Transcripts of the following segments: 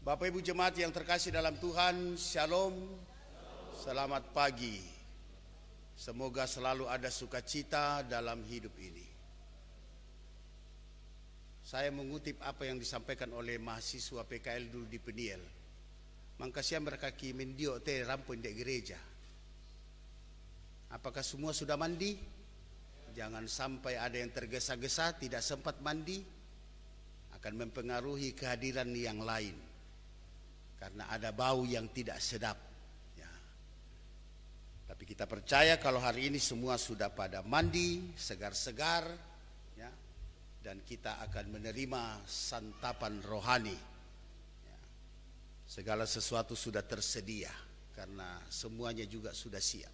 Bapak Ibu jemaat yang terkasih dalam Tuhan, Shalom. Selamat pagi. Semoga selalu ada sukacita dalam hidup ini. Saya mengutip apa yang disampaikan oleh mahasiswa PKL dulu di Peniel. Mangkasia mereka kimin dio te rampun di gereja. Apakah semua sudah mandi? Jangan sampai ada yang tergesa-gesa tidak sempat mandi akan mempengaruhi kehadiran yang lain karena ada bau yang tidak sedap. Ya. Tapi kita percaya kalau hari ini semua sudah pada mandi, segar-segar, ya, dan kita akan menerima santapan rohani. Ya. Segala sesuatu sudah tersedia karena semuanya juga sudah siap.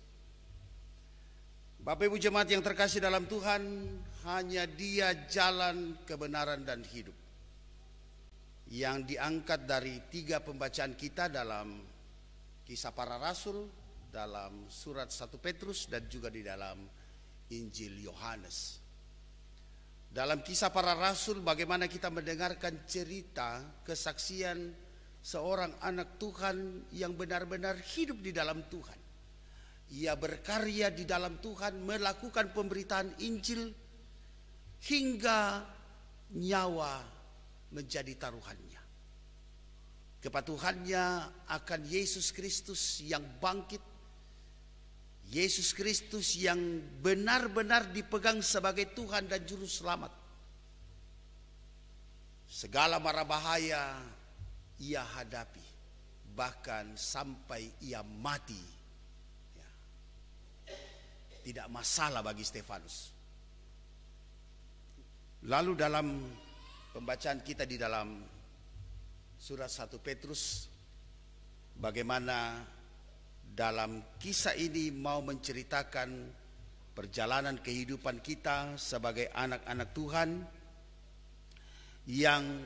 Bapak Ibu jemaat yang terkasih dalam Tuhan, hanya Dia jalan kebenaran dan hidup yang diangkat dari tiga pembacaan kita dalam kisah para rasul, dalam surat 1 Petrus dan juga di dalam Injil Yohanes. Dalam kisah para rasul bagaimana kita mendengarkan cerita kesaksian seorang anak Tuhan yang benar-benar hidup di dalam Tuhan. Ia berkarya di dalam Tuhan melakukan pemberitaan Injil hingga nyawa menjadi taruhannya. Kepatuhannya akan Yesus Kristus yang bangkit, Yesus Kristus yang benar-benar dipegang sebagai Tuhan dan Juru Selamat. Segala mara bahaya ia hadapi, bahkan sampai ia mati. Ya. Tidak masalah bagi Stefanus. Lalu dalam pembacaan kita di dalam surat 1 Petrus bagaimana dalam kisah ini mau menceritakan perjalanan kehidupan kita sebagai anak-anak Tuhan yang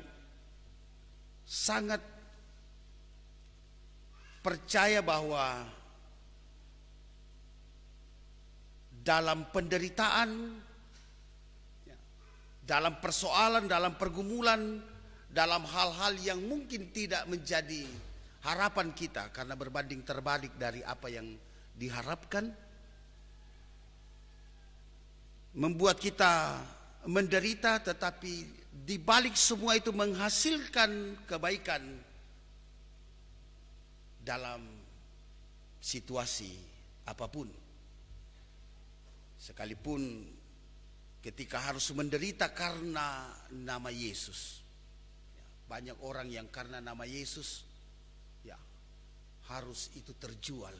sangat percaya bahwa dalam penderitaan dalam persoalan, dalam pergumulan, dalam hal-hal yang mungkin tidak menjadi harapan kita karena berbanding terbalik dari apa yang diharapkan membuat kita menderita tetapi dibalik semua itu menghasilkan kebaikan dalam situasi apapun sekalipun ketika harus menderita karena nama Yesus. Ya, banyak orang yang karena nama Yesus ya harus itu terjual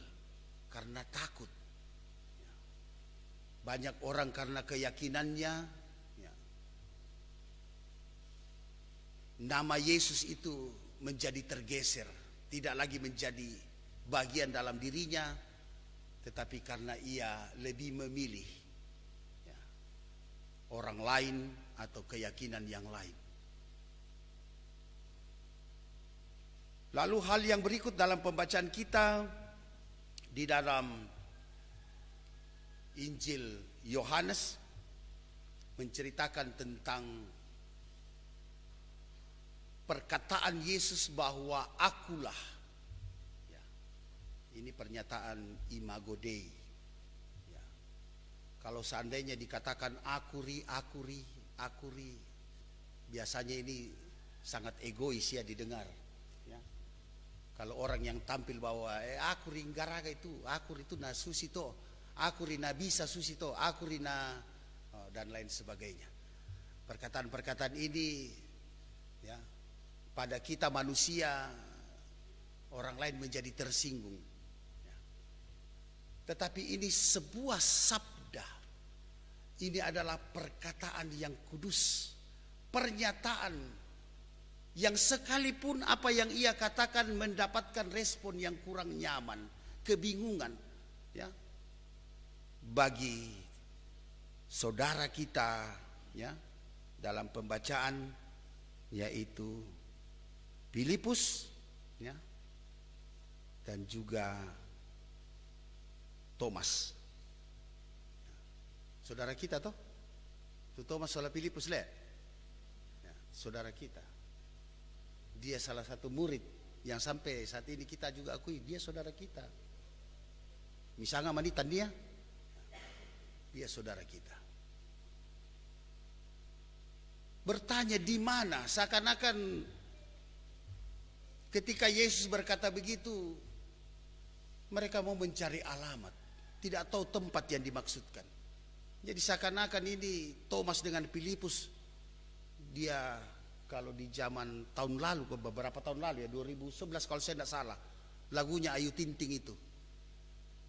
karena takut. Ya, banyak orang karena keyakinannya ya. nama Yesus itu menjadi tergeser, tidak lagi menjadi bagian dalam dirinya, tetapi karena ia lebih memilih orang lain atau keyakinan yang lain. Lalu hal yang berikut dalam pembacaan kita di dalam Injil Yohanes menceritakan tentang perkataan Yesus bahwa akulah. Ya, ini pernyataan Imago Dei. Kalau seandainya dikatakan akuri, akuri, akuri, biasanya ini sangat egois ya didengar. Ya. Kalau orang yang tampil bahwa eh, akuri ngaraga itu, akuri itu nasusi to, akuri nabisa to, akuri na oh, dan lain sebagainya. Perkataan-perkataan ini ya pada kita manusia orang lain menjadi tersinggung. Ya. Tetapi ini sebuah sab. Ini adalah perkataan yang kudus, pernyataan yang sekalipun apa yang ia katakan mendapatkan respon yang kurang nyaman, kebingungan, ya. Bagi saudara kita, ya, dalam pembacaan yaitu Filipus, ya, dan juga Thomas saudara kita toh itu Thomas Sola Filipus lihat ya, saudara kita dia salah satu murid yang sampai saat ini kita juga akui dia saudara kita misalnya manitan dia dia saudara kita bertanya di mana seakan-akan ketika Yesus berkata begitu mereka mau mencari alamat tidak tahu tempat yang dimaksudkan jadi seakan-akan ini Thomas dengan Filipus dia kalau di zaman tahun lalu ke beberapa tahun lalu ya 2011 kalau saya tidak salah lagunya Ayu Tinting itu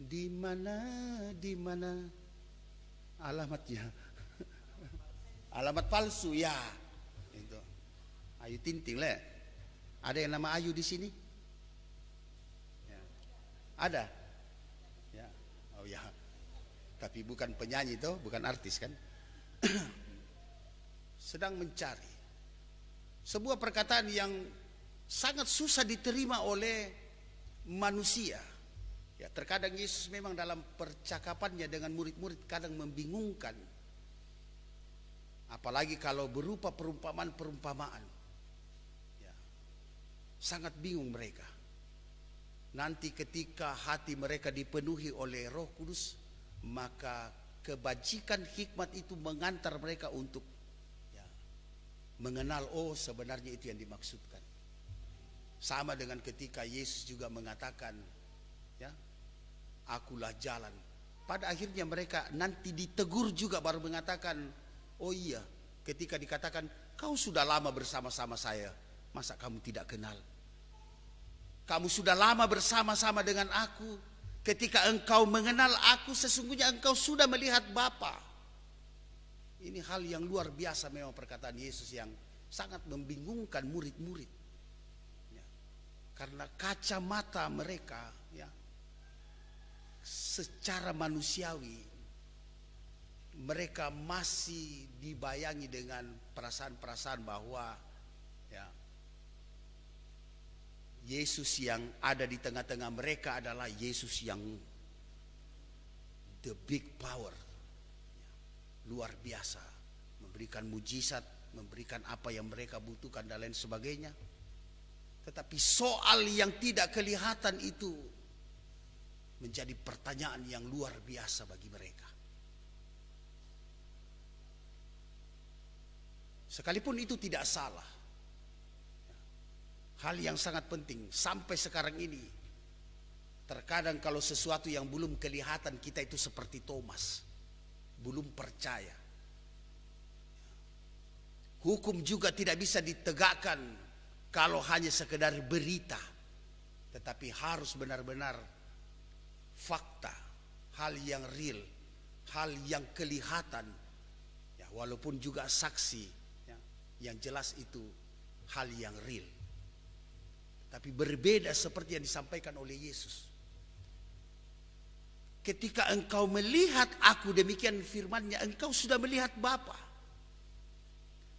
di mana di mana alamatnya alamat palsu ya itu Ayu Tinting lah ada yang nama Ayu di sini ya. ada tapi bukan penyanyi itu, bukan artis kan. Sedang mencari sebuah perkataan yang sangat susah diterima oleh manusia. Ya, terkadang Yesus memang dalam percakapannya dengan murid-murid kadang membingungkan. Apalagi kalau berupa perumpamaan-perumpamaan. Ya, sangat bingung mereka. Nanti ketika hati mereka dipenuhi oleh roh kudus, maka kebajikan hikmat itu mengantar mereka untuk ya, mengenal oh sebenarnya itu yang dimaksudkan. Sama dengan ketika Yesus juga mengatakan ya akulah jalan. Pada akhirnya mereka nanti ditegur juga baru mengatakan oh iya ketika dikatakan kau sudah lama bersama-sama saya masa kamu tidak kenal? Kamu sudah lama bersama-sama dengan aku Ketika engkau mengenal aku sesungguhnya engkau sudah melihat Bapa. Ini hal yang luar biasa memang perkataan Yesus yang sangat membingungkan murid-murid. Ya. Karena kacamata mereka ya secara manusiawi mereka masih dibayangi dengan perasaan-perasaan bahwa ya Yesus yang ada di tengah-tengah mereka adalah Yesus yang the big power. Luar biasa. Memberikan mujizat, memberikan apa yang mereka butuhkan dan lain sebagainya. Tetapi soal yang tidak kelihatan itu menjadi pertanyaan yang luar biasa bagi mereka. Sekalipun itu tidak salah. Hal yang sangat penting sampai sekarang ini. Terkadang kalau sesuatu yang belum kelihatan kita itu seperti Thomas. Belum percaya. Hukum juga tidak bisa ditegakkan kalau hanya sekedar berita. Tetapi harus benar-benar fakta, hal yang real, hal yang kelihatan. Ya, walaupun juga saksi, ya, yang jelas itu hal yang real. Tapi berbeda seperti yang disampaikan oleh Yesus. Ketika engkau melihat aku demikian firmannya, engkau sudah melihat Bapa.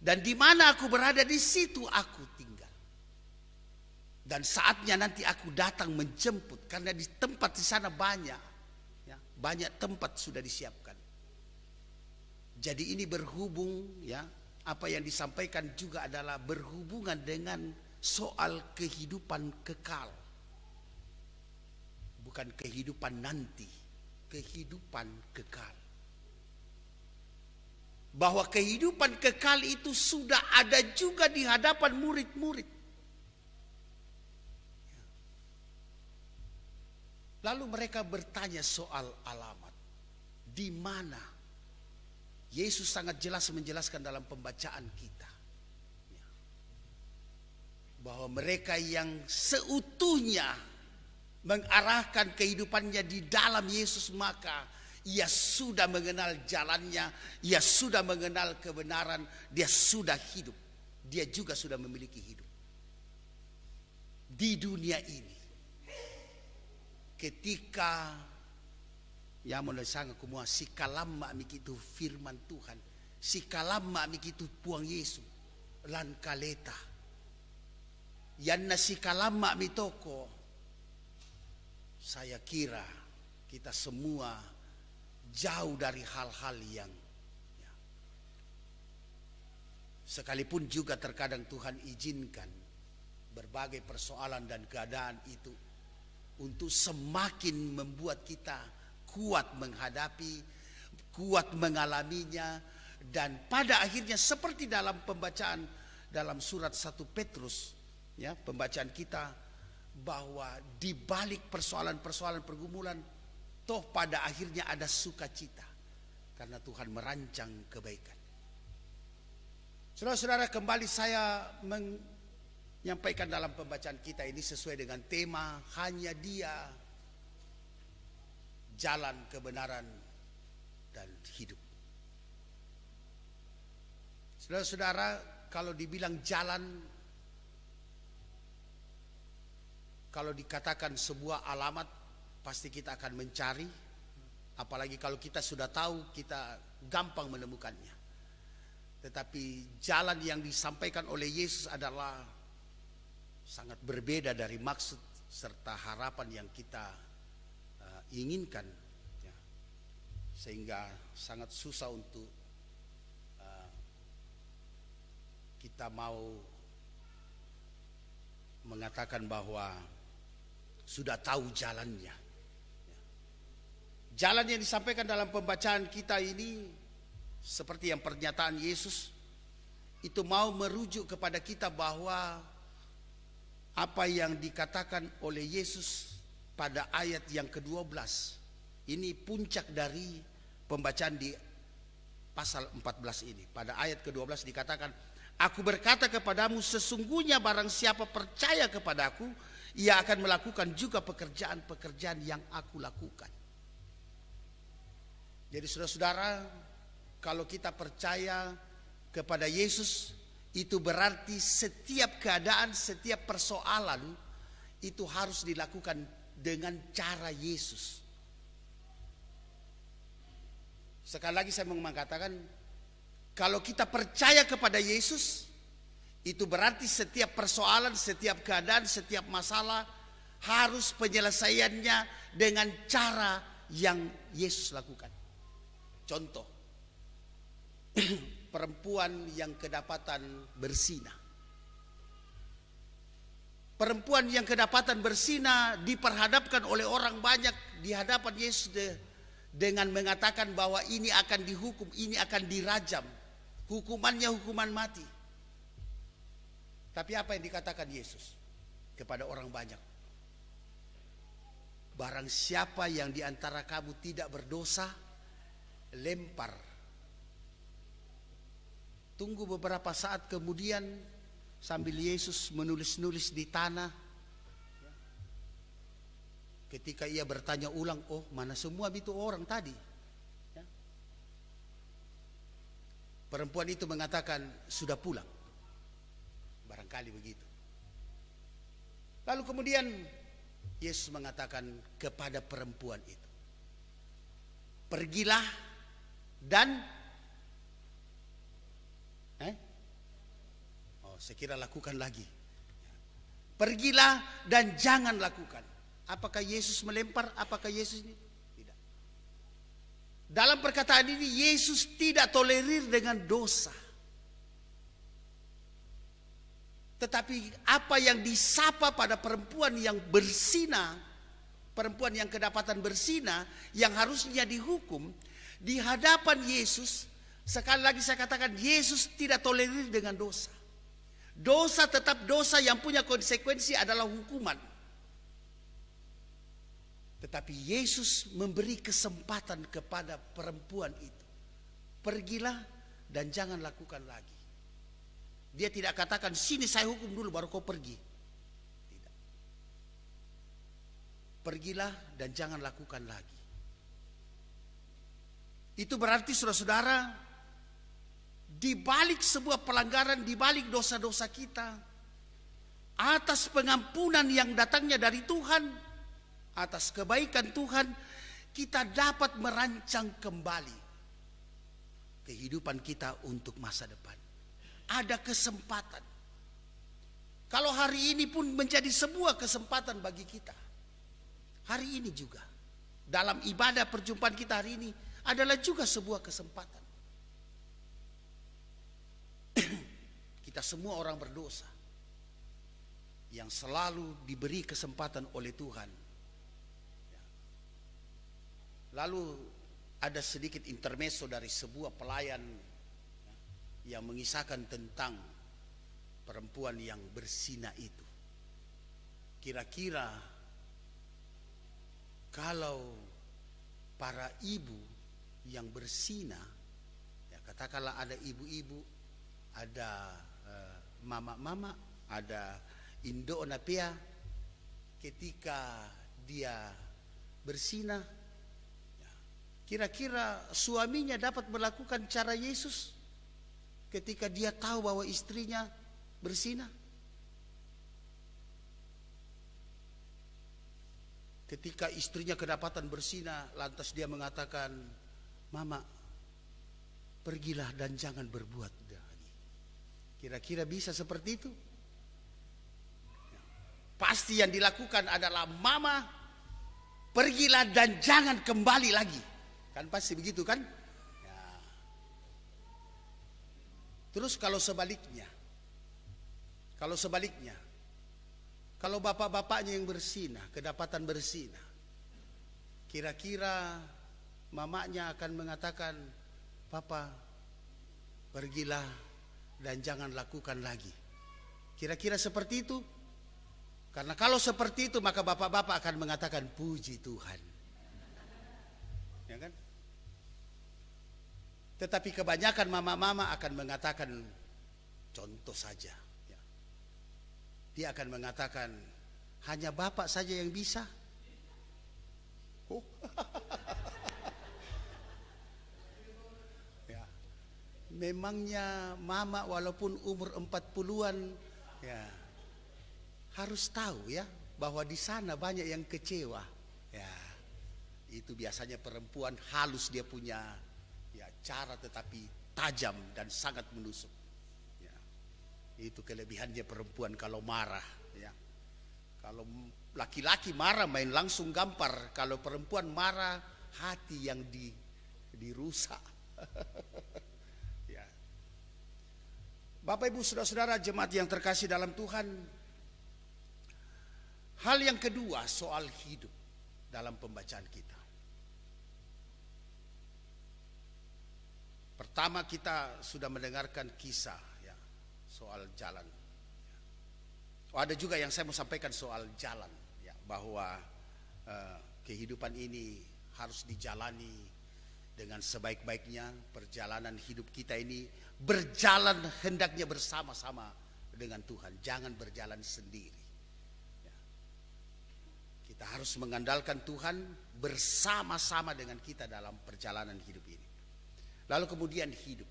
Dan di mana aku berada di situ aku tinggal. Dan saatnya nanti aku datang menjemput karena di tempat di sana banyak, ya, banyak tempat sudah disiapkan. Jadi ini berhubung ya, apa yang disampaikan juga adalah berhubungan dengan soal kehidupan kekal. Bukan kehidupan nanti, kehidupan kekal. Bahwa kehidupan kekal itu sudah ada juga di hadapan murid-murid. Lalu mereka bertanya soal alamat. Di mana? Yesus sangat jelas menjelaskan dalam pembacaan kita bahwa mereka yang seutuhnya mengarahkan kehidupannya di dalam Yesus maka ia sudah mengenal jalannya, ia sudah mengenal kebenaran, dia sudah hidup. Dia juga sudah memiliki hidup. Di dunia ini ketika ya yang sangat kumua si kalama mikitu firman Tuhan, si kalama mikitu puang Yesus lan kaleta Yan nasikalama mitoko. Saya kira kita semua jauh dari hal-hal yang ya, sekalipun juga terkadang Tuhan izinkan berbagai persoalan dan keadaan itu untuk semakin membuat kita kuat menghadapi, kuat mengalaminya dan pada akhirnya seperti dalam pembacaan dalam surat 1 Petrus ya pembacaan kita bahwa di balik persoalan-persoalan pergumulan toh pada akhirnya ada sukacita karena Tuhan merancang kebaikan. Saudara-saudara kembali saya menyampaikan dalam pembacaan kita ini sesuai dengan tema hanya Dia jalan kebenaran dan hidup. Saudara-saudara kalau dibilang jalan kalau dikatakan sebuah alamat pasti kita akan mencari apalagi kalau kita sudah tahu kita gampang menemukannya tetapi jalan yang disampaikan oleh Yesus adalah sangat berbeda dari maksud serta harapan yang kita eh, inginkan ya. sehingga sangat susah untuk eh, kita mau mengatakan bahwa sudah tahu jalannya. Jalan yang disampaikan dalam pembacaan kita ini seperti yang pernyataan Yesus itu mau merujuk kepada kita bahwa apa yang dikatakan oleh Yesus pada ayat yang ke-12 ini puncak dari pembacaan di pasal 14 ini. Pada ayat ke-12 dikatakan, "Aku berkata kepadamu, sesungguhnya barang siapa percaya kepadaku, ia akan melakukan juga pekerjaan-pekerjaan yang aku lakukan. Jadi saudara-saudara, kalau kita percaya kepada Yesus, itu berarti setiap keadaan, setiap persoalan itu harus dilakukan dengan cara Yesus. Sekali lagi saya mau mengatakan, kalau kita percaya kepada Yesus, itu berarti setiap persoalan, setiap keadaan, setiap masalah harus penyelesaiannya dengan cara yang Yesus lakukan. Contoh, perempuan yang kedapatan bersina. Perempuan yang kedapatan bersina diperhadapkan oleh orang banyak di hadapan Yesus de, dengan mengatakan bahwa ini akan dihukum, ini akan dirajam. Hukumannya hukuman mati. Tapi apa yang dikatakan Yesus kepada orang banyak? Barang siapa yang diantara kamu tidak berdosa, lempar. Tunggu beberapa saat kemudian sambil Yesus menulis-nulis di tanah. Ketika ia bertanya ulang, oh mana semua itu orang tadi? Perempuan itu mengatakan, sudah pulang kali begitu. Lalu kemudian Yesus mengatakan kepada perempuan itu, "Pergilah dan eh? Oh, sekira lakukan lagi. Pergilah dan jangan lakukan. Apakah Yesus melempar? Apakah Yesus ini? Tidak. Dalam perkataan ini Yesus tidak tolerir dengan dosa. Tetapi apa yang disapa pada perempuan yang bersina, perempuan yang kedapatan bersina, yang harusnya dihukum, di hadapan Yesus, sekali lagi saya katakan Yesus tidak tolerir dengan dosa. Dosa tetap dosa yang punya konsekuensi adalah hukuman. Tetapi Yesus memberi kesempatan kepada perempuan itu. Pergilah dan jangan lakukan lagi. Dia tidak katakan sini saya hukum dulu baru kau pergi. Tidak. Pergilah dan jangan lakukan lagi. Itu berarti saudara-saudara di balik sebuah pelanggaran, di balik dosa-dosa kita atas pengampunan yang datangnya dari Tuhan, atas kebaikan Tuhan, kita dapat merancang kembali kehidupan kita untuk masa depan ada kesempatan. Kalau hari ini pun menjadi sebuah kesempatan bagi kita. Hari ini juga. Dalam ibadah perjumpaan kita hari ini adalah juga sebuah kesempatan. kita semua orang berdosa. Yang selalu diberi kesempatan oleh Tuhan. Ya. Lalu ada sedikit intermezzo dari sebuah pelayan yang mengisahkan tentang perempuan yang bersina itu. Kira-kira kalau para ibu yang bersina, ya katakanlah ada ibu-ibu, ada eh, mama-mama, uh, ada Indo Onapia, ketika dia bersina, ya, kira-kira suaminya dapat melakukan cara Yesus? ketika dia tahu bahwa istrinya bersinah. Ketika istrinya kedapatan bersina, lantas dia mengatakan, "Mama, pergilah dan jangan berbuat lagi." Kira-kira bisa seperti itu? Ya. Pasti yang dilakukan adalah mama pergilah dan jangan kembali lagi. Kan pasti begitu kan? Terus kalau sebaliknya, kalau sebaliknya, kalau bapak-bapaknya yang bersinah, kedapatan bersinah, kira-kira mamanya akan mengatakan, Papa, pergilah dan jangan lakukan lagi. Kira-kira seperti itu. Karena kalau seperti itu maka bapak-bapak akan mengatakan puji Tuhan. Ya kan? Tetapi kebanyakan mama-mama akan mengatakan contoh saja. Ya. Dia akan mengatakan hanya bapak saja yang bisa. Oh. ya. Memangnya mama walaupun umur empat puluhan, ya harus tahu ya bahwa di sana banyak yang kecewa. Ya. Itu biasanya perempuan halus dia punya bicara tetapi tajam dan sangat menusuk. Ya. Itu kelebihannya perempuan kalau marah. Ya. Kalau laki-laki marah main langsung gampar. Kalau perempuan marah hati yang di, dirusak. ya. Bapak ibu saudara-saudara jemaat yang terkasih dalam Tuhan. Hal yang kedua soal hidup dalam pembacaan kita. Pertama kita sudah mendengarkan kisah ya, soal jalan. Oh, ada juga yang saya mau sampaikan soal jalan, ya, bahwa eh, kehidupan ini harus dijalani dengan sebaik-baiknya. Perjalanan hidup kita ini berjalan hendaknya bersama-sama dengan Tuhan, jangan berjalan sendiri. Ya. Kita harus mengandalkan Tuhan bersama-sama dengan kita dalam perjalanan hidup ini. Lalu kemudian hidup.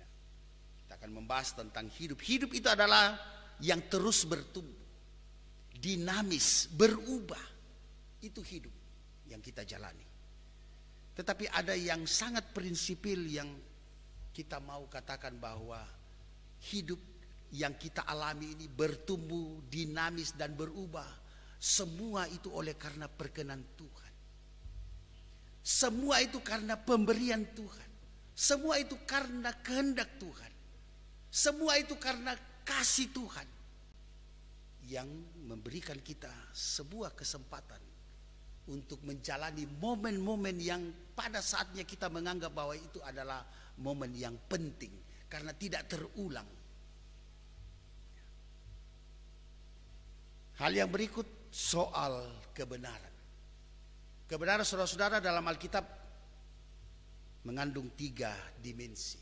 Nah, kita akan membahas tentang hidup. Hidup itu adalah yang terus bertumbuh, dinamis, berubah. Itu hidup yang kita jalani. Tetapi ada yang sangat prinsipil yang kita mau katakan bahwa hidup yang kita alami ini bertumbuh, dinamis dan berubah. Semua itu oleh karena perkenan Tuhan. Semua itu karena pemberian Tuhan. Semua itu karena kehendak Tuhan. Semua itu karena kasih Tuhan yang memberikan kita sebuah kesempatan untuk menjalani momen-momen yang pada saatnya kita menganggap bahwa itu adalah momen yang penting karena tidak terulang. Hal yang berikut soal kebenaran. Kebenaran saudara-saudara dalam Alkitab mengandung tiga dimensi.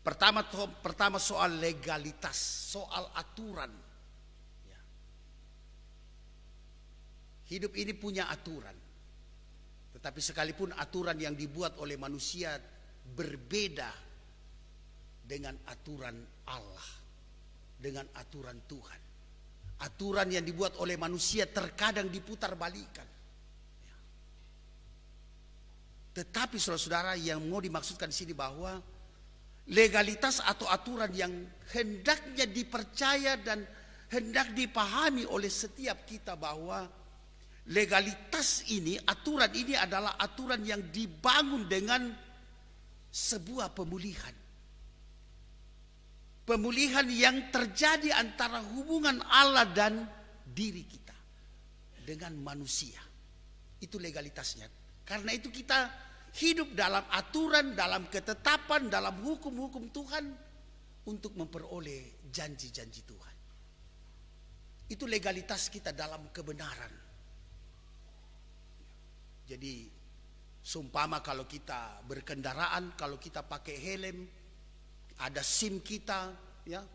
Pertama, pertama soal legalitas, soal aturan. Ya. Hidup ini punya aturan. Tetapi sekalipun aturan yang dibuat oleh manusia berbeda dengan aturan Allah, dengan aturan Tuhan. Aturan yang dibuat oleh manusia terkadang diputar balikan. Tetapi saudara-saudara yang mau dimaksudkan di sini bahwa legalitas atau aturan yang hendaknya dipercaya dan hendak dipahami oleh setiap kita bahwa legalitas ini, aturan ini adalah aturan yang dibangun dengan sebuah pemulihan. Pemulihan yang terjadi antara hubungan Allah dan diri kita dengan manusia. Itu legalitasnya. Karena itu kita hidup dalam aturan, dalam ketetapan, dalam hukum-hukum Tuhan untuk memperoleh janji-janji Tuhan. Itu legalitas kita dalam kebenaran. Jadi sumpama kalau kita berkendaraan, kalau kita pakai helm, ada SIM kita, ya.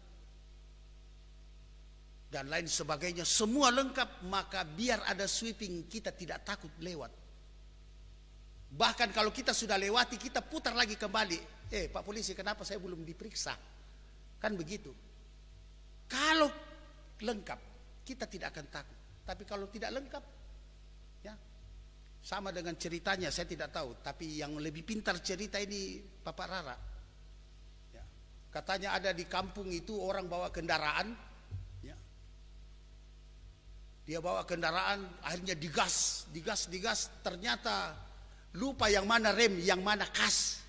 Dan lain sebagainya, semua lengkap, maka biar ada sweeping kita tidak takut lewat Bahkan kalau kita sudah lewati, kita putar lagi kembali. Eh, Pak Polisi, kenapa saya belum diperiksa? Kan begitu. Kalau lengkap, kita tidak akan takut. Tapi kalau tidak lengkap, ya sama dengan ceritanya, saya tidak tahu. Tapi yang lebih pintar cerita ini Bapak Rara. Ya, katanya ada di kampung itu orang bawa kendaraan, ya. dia bawa kendaraan, akhirnya digas, digas, digas. Ternyata Lupa yang mana rem, yang mana kas.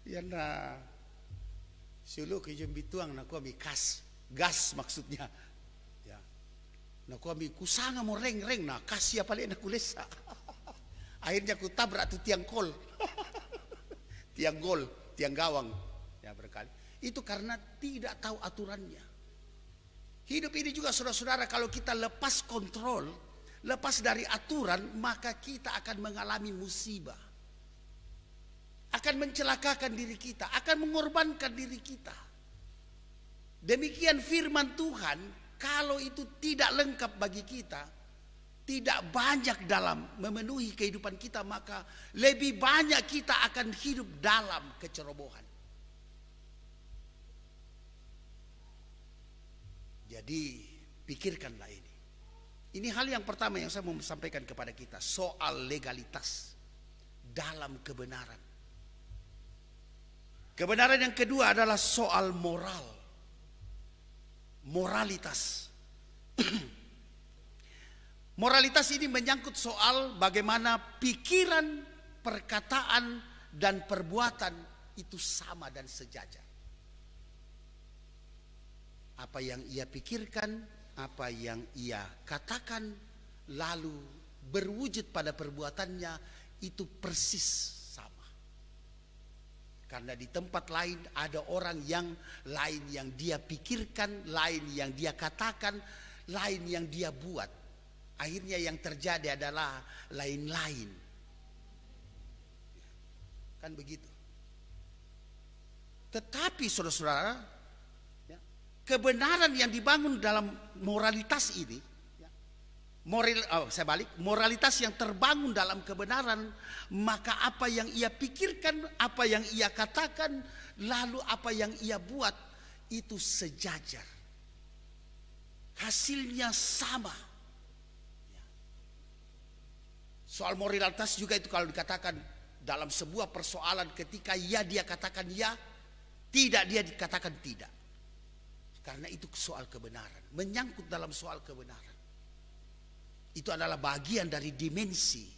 ya na Sulu kijum bituang na kuami kas. Gas maksudnya. Ya. Na kuami kusanga mo reng reng na kas siapa lagi na kulesa. Akhirnya ku tabrak tu tiang kol. tiang gol, tiang gawang. Ya berkali. Itu karena tidak tahu aturannya. Hidup ini juga saudara-saudara kalau kita lepas kontrol, lepas dari aturan, maka kita akan mengalami musibah. Akan mencelakakan diri kita, akan mengorbankan diri kita. Demikian firman Tuhan, kalau itu tidak lengkap bagi kita, tidak banyak dalam memenuhi kehidupan kita, maka lebih banyak kita akan hidup dalam kecerobohan. Jadi, pikirkanlah ini. Ini hal yang pertama yang saya mau sampaikan kepada kita soal legalitas dalam kebenaran. Kebenaran yang kedua adalah soal moral. Moralitas. Moralitas ini menyangkut soal bagaimana pikiran, perkataan dan perbuatan itu sama dan sejajar. Apa yang ia pikirkan, apa yang ia katakan lalu berwujud pada perbuatannya itu persis sama. Karena di tempat lain ada orang yang lain yang dia pikirkan, lain yang dia katakan, lain yang dia buat. Akhirnya yang terjadi adalah lain-lain. Kan begitu. Tetapi saudara-saudara, kebenaran yang dibangun dalam moralitas ini ya, moral oh, saya balik moralitas yang terbangun dalam kebenaran maka apa yang ia pikirkan apa yang ia katakan lalu apa yang ia buat itu sejajar hasilnya sama ya. soal moralitas juga itu kalau dikatakan dalam sebuah persoalan ketika ya dia katakan ya tidak dia dikatakan tidak karena itu soal kebenaran, menyangkut dalam soal kebenaran. Itu adalah bagian dari dimensi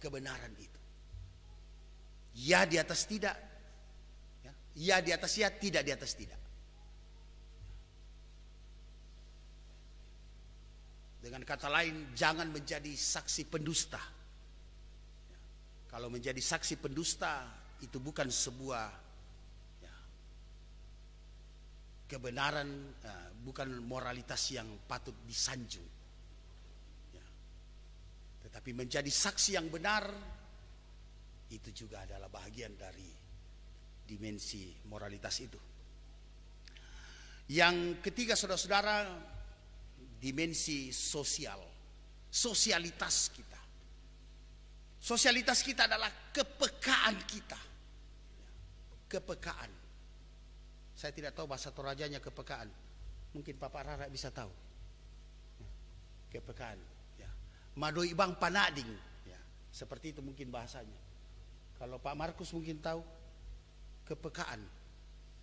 kebenaran itu. Ya di atas tidak, ya, ya di atas ya, tidak di atas tidak. Dengan kata lain, jangan menjadi saksi pendusta. Kalau menjadi saksi pendusta, itu bukan sebuah kebenaran eh, bukan moralitas yang patut disanjung ya. tetapi menjadi saksi yang benar itu juga adalah bagian dari dimensi moralitas itu yang ketiga saudara-saudara dimensi sosial sosialitas kita sosialitas kita adalah kepekaan kita ya. kepekaan saya tidak tahu bahasa Torajanya kepekaan. Mungkin Papa Rara bisa tahu. Ya, kepekaan. Ya. Madoi bang panading. Ya. Seperti itu mungkin bahasanya. Kalau Pak Markus mungkin tahu. Kepekaan.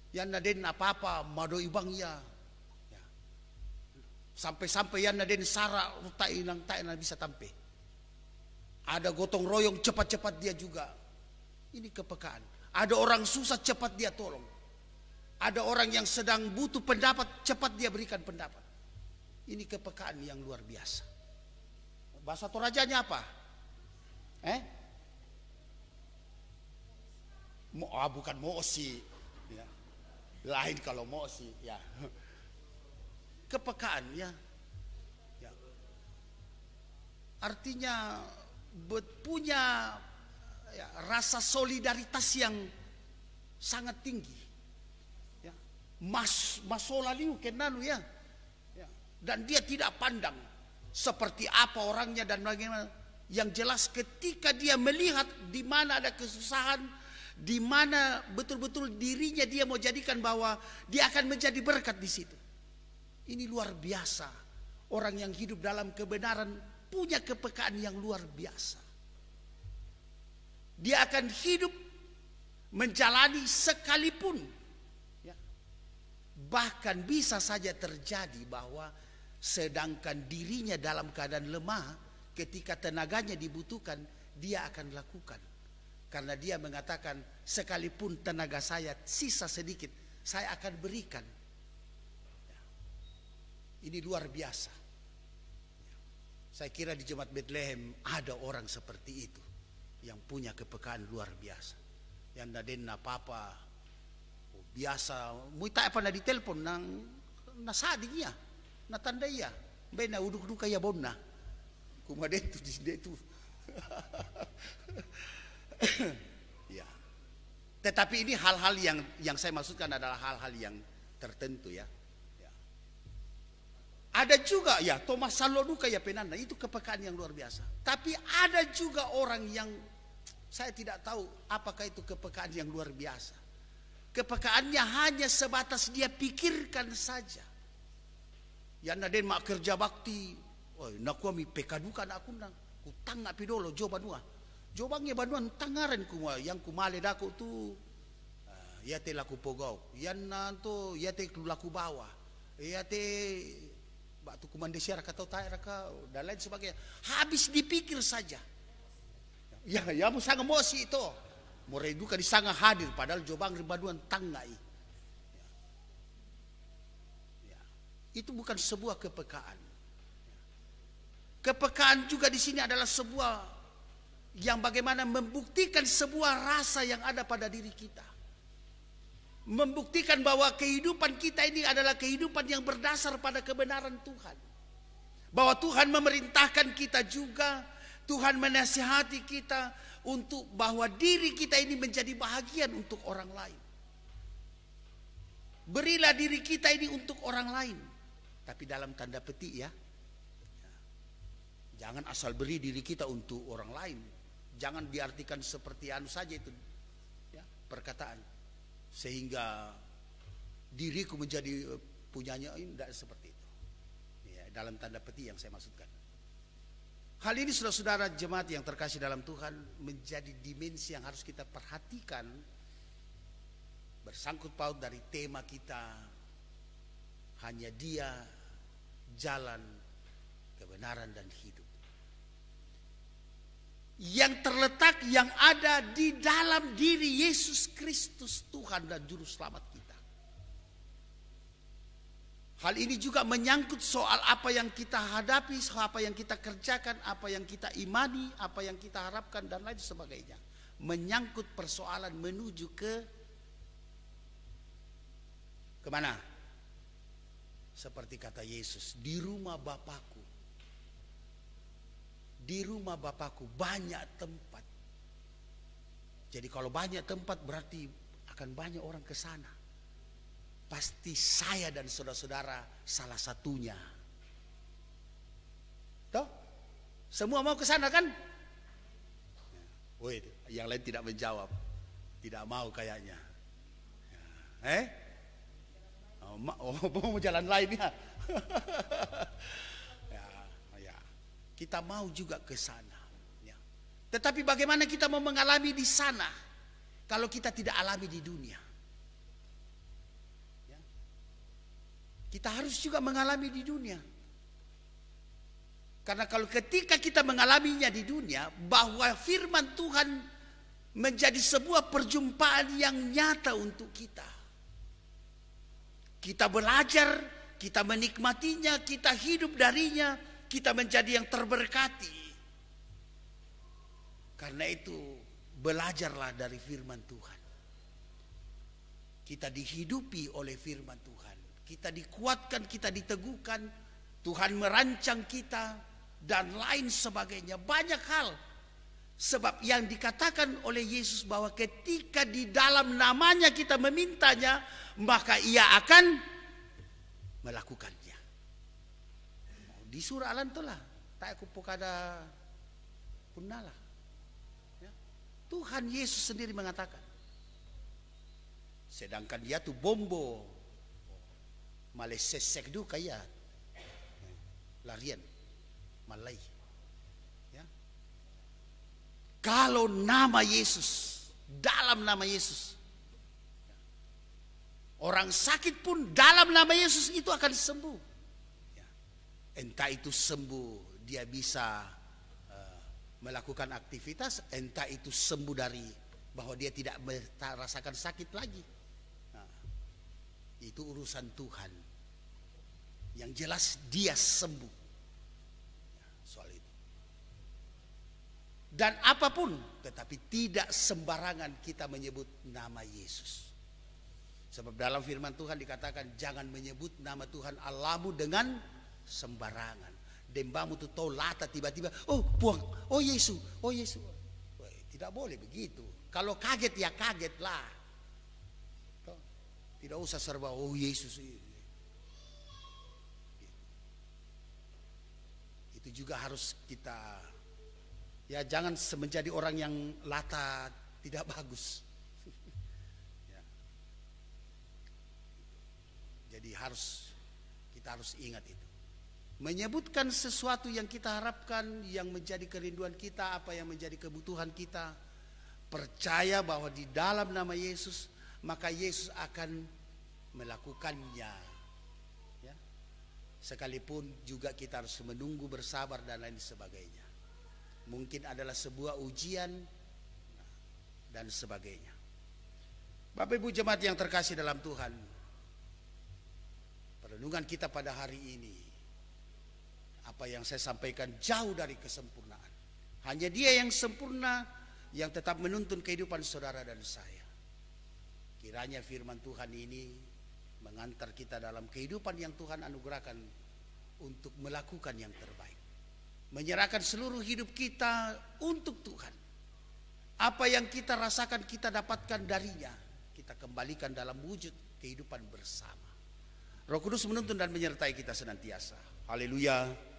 Yang naden apa-apa. Madoi bang ya. ya. Sampai-sampai yang naden sara. Tak inang tak inang bisa tampil. Ada gotong royong cepat-cepat dia juga. Ini kepekaan. Ada orang susah cepat dia tolong. Ada orang yang sedang butuh pendapat, cepat dia berikan pendapat. Ini kepekaan yang luar biasa. Bahasa Torajanya apa? Eh? Mo, ah, bukan mosi. Ya. Lain kalau mosi. Ya. Kepekaan ya. ya. Artinya punya ya, rasa solidaritas yang sangat tinggi mas masola kenanu ya. ya. Dan dia tidak pandang seperti apa orangnya dan bagaimana. Yang jelas ketika dia melihat di mana ada kesusahan, di mana betul-betul dirinya dia mau jadikan bahwa dia akan menjadi berkat di situ. Ini luar biasa. Orang yang hidup dalam kebenaran punya kepekaan yang luar biasa. Dia akan hidup menjalani sekalipun Bahkan bisa saja terjadi bahwa sedangkan dirinya dalam keadaan lemah, ketika tenaganya dibutuhkan, dia akan lakukan. Karena dia mengatakan, sekalipun tenaga saya sisa sedikit, saya akan berikan. Ya. Ini luar biasa. Ya. Saya kira di Jemaat Bethlehem ada orang seperti itu yang punya kepekaan luar biasa. Yang naden apa-apa biasa muita apa na telepon, nang nasadi niya natanda iya may na uduk duka ya bonna de tu ya tetapi ini hal-hal yang yang saya maksudkan adalah hal-hal yang tertentu ya. ya. Ada juga ya Thomas Saloduka ya penanda itu kepekaan yang luar biasa. Tapi ada juga orang yang saya tidak tahu apakah itu kepekaan yang luar biasa. Kepekaannya hanya sebatas dia pikirkan saja. Ya naden mak kerja bakti. Oi, nak kuami pekadukan aku nang. Ku tangga pidolo jo banua. Jo bangnya banua tangaran ku yang ku male daku tu. Ah, ya te laku pogau. Yan nanto ya te laku bawah. Ya te batu kumandesia raka tau atau raka dan lain sebagainya. Habis dipikir saja. Ya, ya mu sangat mosi itu. Murai duka di sanga hadir padahal jobang ribaduan tanggai. Ya. Itu bukan sebuah kepekaan. Kepekaan juga di sini adalah sebuah yang bagaimana membuktikan sebuah rasa yang ada pada diri kita. Membuktikan bahwa kehidupan kita ini adalah kehidupan yang berdasar pada kebenaran Tuhan. Bahwa Tuhan memerintahkan kita juga, Tuhan menasihati kita, untuk bahwa diri kita ini menjadi bahagian untuk orang lain. Berilah diri kita ini untuk orang lain. Tapi dalam tanda petik ya. Jangan asal beri diri kita untuk orang lain. Jangan diartikan seperti anu saja itu ya, perkataan. Sehingga diriku menjadi eh, punyanya eh, tidak seperti itu. Ya, dalam tanda petik yang saya maksudkan. Hal ini saudara-saudara jemaat yang terkasih dalam Tuhan menjadi dimensi yang harus kita perhatikan bersangkut paut dari tema kita hanya dia jalan kebenaran dan hidup. Yang terletak yang ada di dalam diri Yesus Kristus Tuhan dan Juru Selamat kita. Hal ini juga menyangkut soal apa yang kita hadapi, soal apa yang kita kerjakan, apa yang kita imani, apa yang kita harapkan dan lain sebagainya. Menyangkut persoalan menuju ke kemana? Seperti kata Yesus, di rumah Bapakku. Di rumah Bapakku banyak tempat. Jadi kalau banyak tempat berarti akan banyak orang ke sana pasti saya dan saudara-saudara salah satunya. Toh? Semua mau ke sana kan? Wait, oh, yang lain tidak menjawab. Tidak mau kayaknya. Ya. Eh? Oh, oh mau jalan lain ya. ya, ya. Kita mau juga ke sana. Ya. Tetapi bagaimana kita mau mengalami di sana kalau kita tidak alami di dunia? Kita harus juga mengalami di dunia. Karena kalau ketika kita mengalaminya di dunia, bahwa firman Tuhan menjadi sebuah perjumpaan yang nyata untuk kita. Kita belajar, kita menikmatinya, kita hidup darinya, kita menjadi yang terberkati. Karena itu, belajarlah dari firman Tuhan. Kita dihidupi oleh firman Tuhan kita dikuatkan, kita diteguhkan, Tuhan merancang kita dan lain sebagainya. Banyak hal. Sebab yang dikatakan oleh Yesus bahwa ketika di dalam namanya kita memintanya, maka ia akan melakukannya. Di surah Al-Antola, tak aku pokada punala. Ya. Tuhan Yesus sendiri mengatakan. Sedangkan dia tuh bombo sesek du kaya. Larian. Malay. Ya. Kalau nama Yesus, dalam nama Yesus. Orang sakit pun dalam nama Yesus itu akan sembuh. Ya. Entah itu sembuh, dia bisa uh, melakukan aktivitas, entah itu sembuh dari bahwa dia tidak merasakan sakit lagi itu urusan Tuhan yang jelas dia sembuh soal itu dan apapun tetapi tidak sembarangan kita menyebut nama Yesus sebab dalam firman Tuhan dikatakan jangan menyebut nama Tuhan Allahmu dengan sembarangan dembamu tuh tahu lata tiba-tiba oh buang oh Yesus oh Yesus tidak boleh begitu kalau kaget ya kagetlah. Tidak usah serba oh Yesus Itu juga harus kita ya jangan menjadi orang yang lata tidak bagus. Ya. Jadi harus kita harus ingat itu. Menyebutkan sesuatu yang kita harapkan, yang menjadi kerinduan kita, apa yang menjadi kebutuhan kita. Percaya bahwa di dalam nama Yesus maka Yesus akan melakukannya. Ya. Sekalipun juga kita harus menunggu bersabar dan lain sebagainya. Mungkin adalah sebuah ujian dan sebagainya. Bapak Ibu jemaat yang terkasih dalam Tuhan. Perenungan kita pada hari ini apa yang saya sampaikan jauh dari kesempurnaan. Hanya Dia yang sempurna yang tetap menuntun kehidupan saudara dan saya. Kiranya firman Tuhan ini mengantar kita dalam kehidupan yang Tuhan anugerahkan untuk melakukan yang terbaik. Menyerahkan seluruh hidup kita untuk Tuhan. Apa yang kita rasakan kita dapatkan darinya. Kita kembalikan dalam wujud kehidupan bersama. Roh Kudus menuntun dan menyertai kita senantiasa. Haleluya.